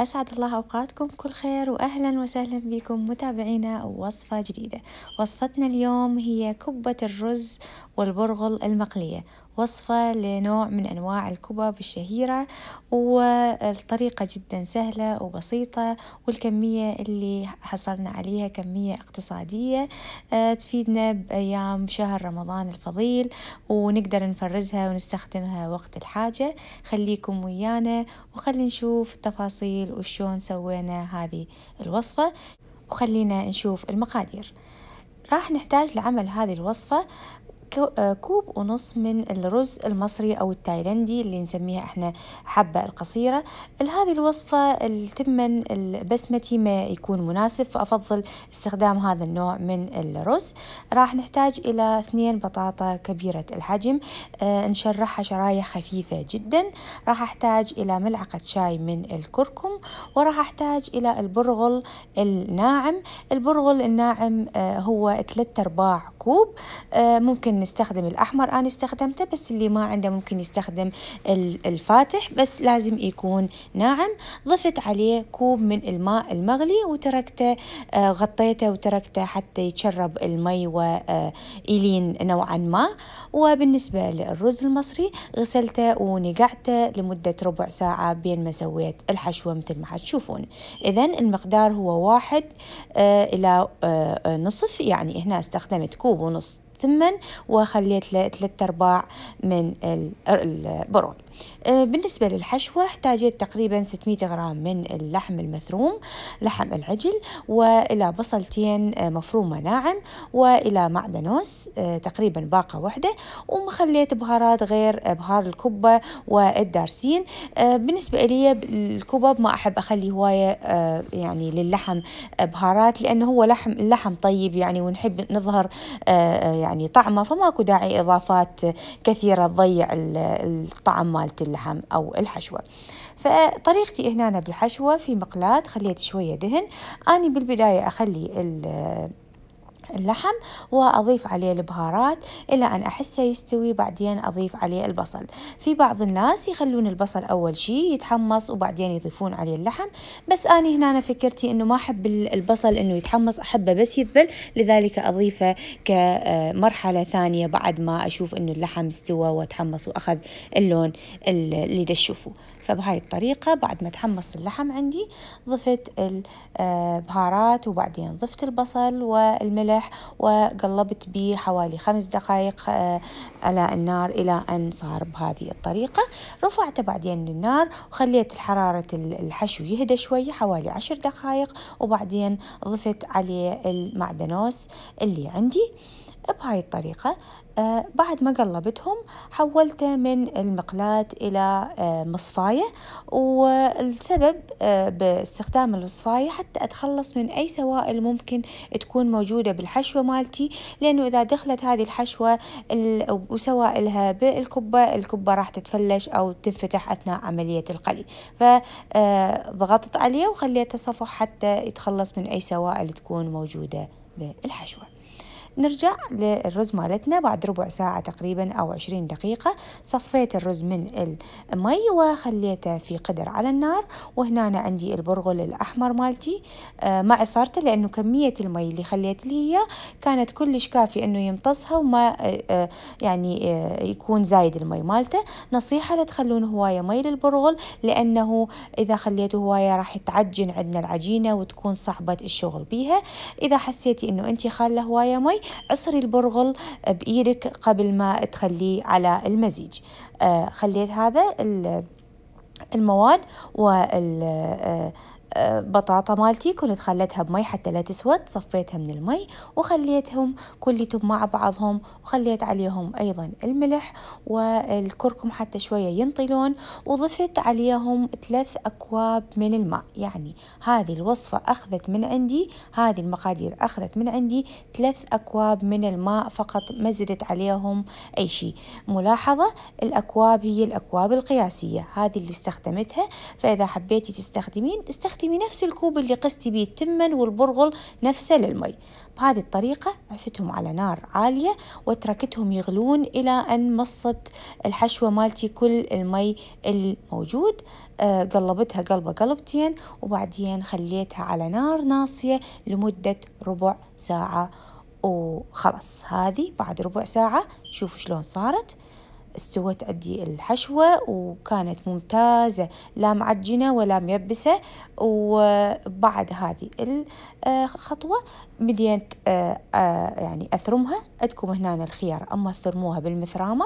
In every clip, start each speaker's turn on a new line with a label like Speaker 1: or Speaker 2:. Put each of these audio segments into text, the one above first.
Speaker 1: أسعد الله أوقاتكم كل خير وأهلا وسهلا بكم متابعينا وصفة جديدة وصفتنا اليوم هي كبة الرز والبرغل المقلية وصفة لنوع من أنواع الكبب الشهيرة والطريقة جدا سهلة وبسيطة والكمية اللي حصلنا عليها كمية اقتصادية آه، تفيدنا بأيام شهر رمضان الفضيل ونقدر نفرزها ونستخدمها وقت الحاجة خليكم ويانا وخلي نشوف التفاصيل وشون سوينا هذه الوصفة وخلينا نشوف المقادير راح نحتاج لعمل هذه الوصفة آه، كوب ونص من الرز المصري أو التايلندي اللي نسميها احنا حبة القصيرة هذه الوصفة التمن البسمتي ما يكون مناسب فأفضل استخدام هذا النوع من الرز راح نحتاج إلى اثنين بطاطا كبيرة الحجم آه نشرحها شرايح خفيفة جدا راح أحتاج إلى ملعقة شاي من الكركم وراح أحتاج إلى البرغل الناعم البرغل الناعم آه هو ثلاثة أرباع كوب آه ممكن نستخدم الأحمر أنا استخدمته بس اللي ما عنده ممكن يستخدم الفاتح بس لازم يكون ناعم ضفت عليه كوب من الماء المغلي وتركته آه، غطيته وتركته حتى يتشرب المي ويلين آه، نوعا ما وبالنسبة للرز المصري غسلته ونقعته لمدة ربع ساعة بين ما سويت الحشوة مثل ما حتشوفون إذا المقدار هو واحد آه، إلى نصف يعني هنا استخدمت كوب ونص الثمن وخليت ثلاثة أرباع من البرون آه، بالنسبة للحشوة احتاجيت تقريبا 600 غرام من اللحم المثروم لحم العجل وإلى بصلتين آه، مفرومة ناعم وإلى معدنوس آه، تقريبا باقة واحدة ومخليت بهارات غير بهار الكبة والدارسين بالنسبة لي الكبب ما أحب أخلي هواية يعني للحم بهارات لأنه هو لحم اللحم طيب يعني ونحب نظهر يعني طعمه فماكو داعي إضافات كثيرة تضيع الطعم مالت اللحم أو الحشوة فطريقتي هنا بالحشوة في مقلاة خليت شوية دهن اني بالبداية أخلي اللحم وأضيف عليه البهارات إلى أن أحسه يستوي بعدين أضيف عليه البصل في بعض الناس يخلون البصل أول شيء يتحمص وبعدين يضيفون عليه اللحم بس أنا هنا أنا فكرتي أنه ما أحب البصل أنه يتحمص أحبه بس يذبل لذلك أضيفه كمرحلة ثانية بعد ما أشوف أنه اللحم استوى وتحمص وأخذ اللون اللي تشوفوه فبهاي الطريقة بعد ما تحمص اللحم عندي ضفت البهارات آه، وبعدين ضفت البصل والملح الملح وقلبت به حوالي خمس دقائق آه، على النار إلى أن صار بهذه الطريقة رفعته بعدين للنار وخليت حرارة الحشو يهدى شوية حوالي عشر دقائق وبعدين ضفت عليه المعدنوس اللي عندي بهاي الطريقة آه بعد ما قلبتهم حولته من المقلاة إلى آه مصفاية والسبب آه باستخدام المصفاية حتى أتخلص من أي سوائل ممكن تكون موجودة بالحشوة مالتي لأنه إذا دخلت هذه الحشوة وسوائلها بالكبة الكبة راح تتفلش أو تنفتح أثناء عملية القلي فضغطت آه، عليه وخليته صفح حتى يتخلص من أي سوائل تكون موجودة بالحشوة نرجع للرز مالتنا بعد ربع ساعة تقريبا أو عشرين دقيقة صفيت الرز من المي وخليته في قدر على النار وهنا أنا عندي البرغل الأحمر مالتي آه، ما عصرته لأنه كمية المي اللي خليت لي إياه كانت كلش كافي أنه يمتصها وما آه، آه، يعني يكون زايد المي مالته نصيحة لا تخلون هواية مي للبرغل لأنه إذا خليته هواية راح تعجن عندنا العجينة وتكون صعبة الشغل بيها إذا حسيتي أنه أنت خاله هواية مي عصري البرغل بإيدك قبل ما تخليه على المزيج آه، خليت هذا المواد وال آه، بطاطا مالتي كنت خليتها بمي حتى لا تسود صفيتها من المي وخليتهم كليتهم مع بعضهم وخليت عليهم أيضا الملح والكركم حتى شوية ينطلون وضفت عليهم ثلاث أكواب من الماء يعني هذه الوصفة أخذت من عندي هذه المقادير أخذت من عندي ثلاث أكواب من الماء فقط ما زدت عليهم أي شيء ملاحظة الأكواب هي الأكواب القياسية هذه اللي استخدمتها فإذا حبيتي تستخدمين استخدمي استخدمي نفس الكوب اللي قستي بيه التمن والبرغل نفسه للمي بهذه الطريقة عفتهم على نار عالية وتركتهم يغلون إلى أن مصت الحشوة مالتي كل المي الموجود آه، قلبتها قلبة قلبتين وبعدين خليتها على نار ناصية لمدة ربع ساعة وخلاص هذه بعد ربع ساعة شوفوا شلون صارت استوت عندي الحشوة وكانت ممتازة لا معجنة ولا ميبسة وبعد هذه الخطوة آه، بديت آه، آه، يعني أثرمها عندكم هنا الخيار أما تثرموها بالمثرامة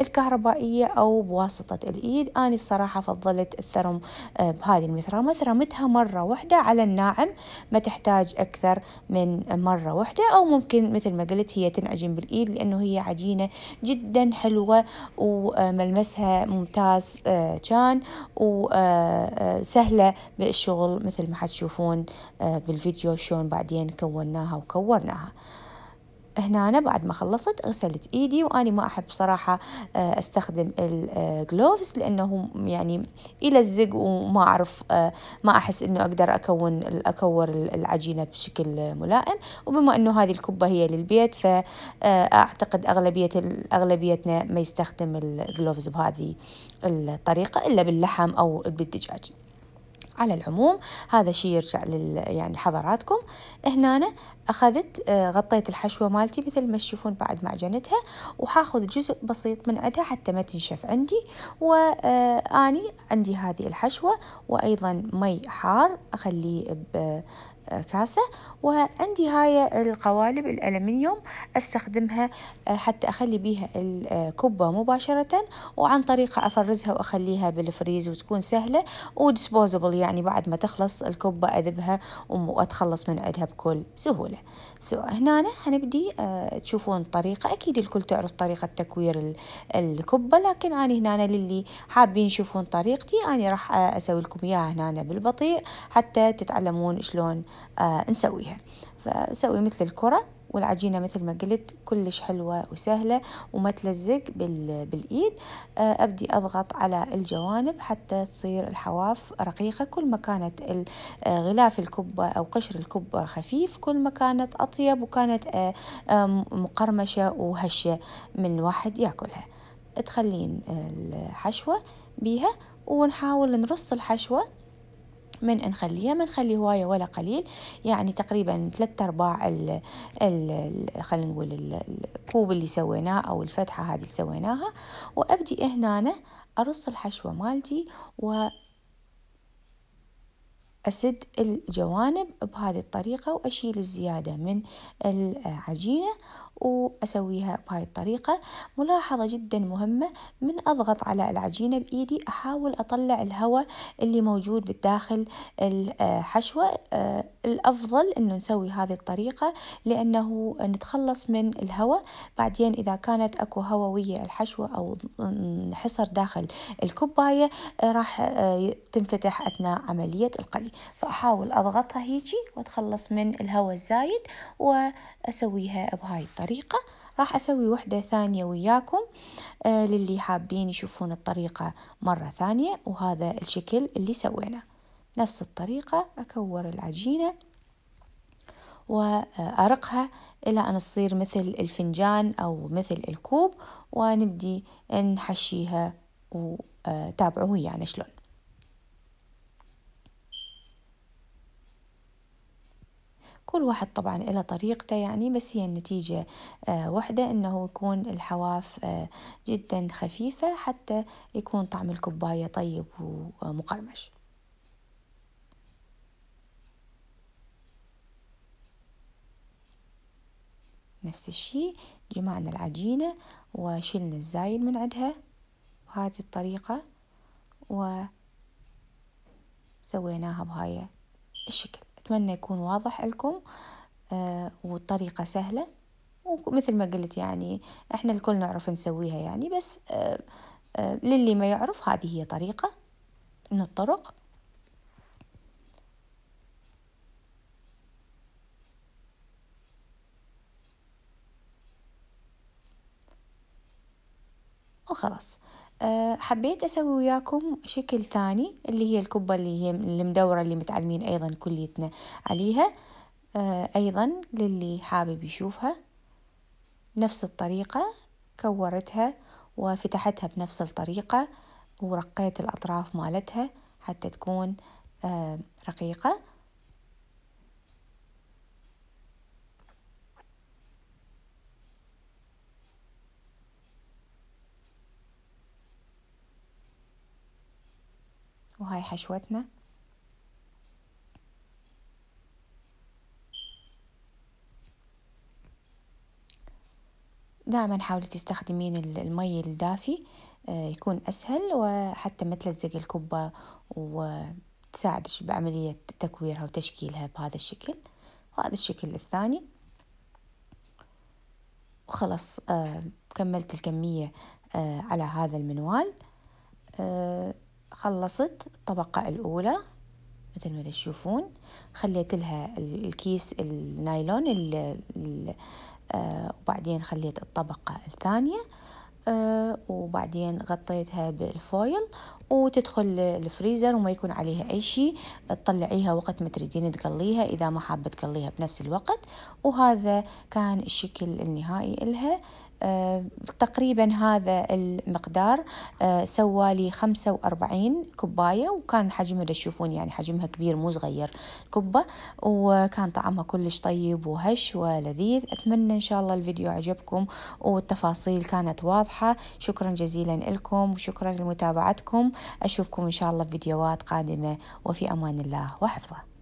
Speaker 1: الكهربائية أو بواسطة الإيد أنا الصراحة فضلت الثرم بهذه المثرامة ثرمتها مرة واحدة على الناعم ما تحتاج أكثر من مرة واحدة أو ممكن مثل ما قلت هي تنعجن بالإيد لأنه هي عجينة جدا حلوة وملمسها ممتاز كان آه، وسهلة آه، آه، بالشغل مثل ما حتشوفون بالفيديو شلون بعدين كوناها وكورناها هنا أنا بعد ما خلصت غسلت إيدي وأني ما أحب صراحة آه، أستخدم الجلوفز آه، لأنه يعني يلزق وما أعرف آه، ما أحس أنه أقدر أكون أكور العجينة بشكل ملائم وبما أنه هذه الكبة هي للبيت فأعتقد أغلبية أغلبيتنا ما يستخدم الجلوفز بهذه الطريقة إلا باللحم أو بالدجاج على العموم هذا شيء يرجع لل يعني حضراتكم هنا أخذت آه، غطيت الحشوة مالتي مثل ما تشوفون بعد معجنتها وحاخذ جزء بسيط من عدها حتى ما تنشف عندي وآني آه، عندي هذه الحشوة وأيضا مي حار أخليه آه، كاسة وعندي هاي القوالب الألمنيوم أستخدمها حتى أخلي بيها الكبة مباشرة وعن طريقة أفرزها وأخليها بالفريز وتكون سهلة وديسبوزبل يعني بعد ما تخلص الكبة أذبها وأتخلص من عدها بكل سهولة كاملة سو so, هنا حنبدي آه تشوفون الطريقة أكيد الكل تعرف طريقة تكوير الكبة لكن أنا هنا للي حابين يشوفون طريقتي أنا راح آه، أسوي لكم إياها هنا بالبطيء حتى تتعلمون شلون آه نسويها فسوي مثل الكرة والعجينة مثل ما قلت كلش حلوة وسهلة وما تلزق بالإيد آه، أبدي أضغط على الجوانب حتى تصير الحواف رقيقة كل ما كانت آه، غلاف الكبة أو قشر الكبة خفيف كل ما كانت أطيب وكانت آه، مقرمشة وهشة من الواحد يأكلها تخلين الحشوة بيها ونحاول نرص الحشوة من نخليه ما نخلي هواية ولا قليل يعني تقريبا ثلاثة أرباع ال خلينا نقول الكوب اللي سويناه أو الفتحة هذه اللي سويناها وأبدي هنا أرص الحشوة مالتي و أسد الجوانب بهذه الطريقة وأشيل الزيادة من العجينة وأسويها بهاي الطريقة ملاحظة جدا مهمة من أضغط على العجينة بإيدي أحاول أطلع الهواء اللي موجود بالداخل الحشوة آه، الأفضل أنه نسوي هذه الطريقة لأنه نتخلص من الهواء بعدين إذا كانت أكو هواء ويا الحشوة أو حصر داخل الكوباية آه، راح آه، تنفتح أثناء عملية القلي فأحاول أضغطها هيجي وأتخلص من الهواء الزايد وأسويها بهاي الطريقة الطريقة راح أسوي وحدة ثانية وياكم آه للي حابين يشوفون الطريقة مرة ثانية وهذا الشكل اللي سويناه نفس الطريقة أكور العجينة وأرقها إلى أن تصير مثل الفنجان أو مثل الكوب ونبدي نحشيها وتابعوا ويانا يعني شلون كل واحد طبعا إلى طريقته يعني بس هي النتيجة آه، واحدة أنه يكون الحواف آه، جدا خفيفة حتى يكون طعم الكوباية طيب ومقرمش نفس الشيء جمعنا العجينة وشلنا الزايد من عندها بهذه الطريقة وسويناها بهاي الشكل أتمنى يكون واضح لكم آه، والطريقة سهلة ومثل ما قلت يعني احنا الكل نعرف نسويها يعني بس آه، آه، للي ما يعرف هذه هي طريقة من الطرق وخلاص آه، حبيت أسوي وياكم شكل ثاني اللي هي الكبة اللي هي المدورة اللي متعلمين أيضا كليتنا عليها آه، أيضا للي حابب يشوفها نفس الطريقة كورتها وفتحتها بنفس الطريقة ورقيت الأطراف مالتها حتى تكون آه، رقيقة وهاي حشوتنا دائما حاولي تستخدمين المي الدافي آه، يكون أسهل وحتى ما تلزق الكبة وتساعدش بعملية تكويرها وتشكيلها بهذا الشكل وهذا الشكل الثاني وخلص آه، كملت الكمية آه، على هذا المنوال خلصت الطبقة الأولى مثل ما تشوفون خليت لها الكيس النايلون آه وبعدين خليت الطبقة الثانية آه وبعدين غطيتها بالفويل وتدخل الفريزر وما يكون عليها أي شيء تطلعيها وقت ما تريدين تقليها إذا ما حابة تقليها بنفس الوقت وهذا كان الشكل النهائي إلها آه، تقريبا هذا المقدار آه، سوى لي 45 كوباية وكان حجمها تشوفون يعني حجمها كبير مو صغير كبة وكان طعمها كلش طيب وهش ولذيذ أتمنى إن شاء الله الفيديو عجبكم والتفاصيل كانت واضحة شكرا جزيلا لكم وشكرا لمتابعتكم أشوفكم إن شاء الله في فيديوهات قادمة وفي أمان الله وحفظه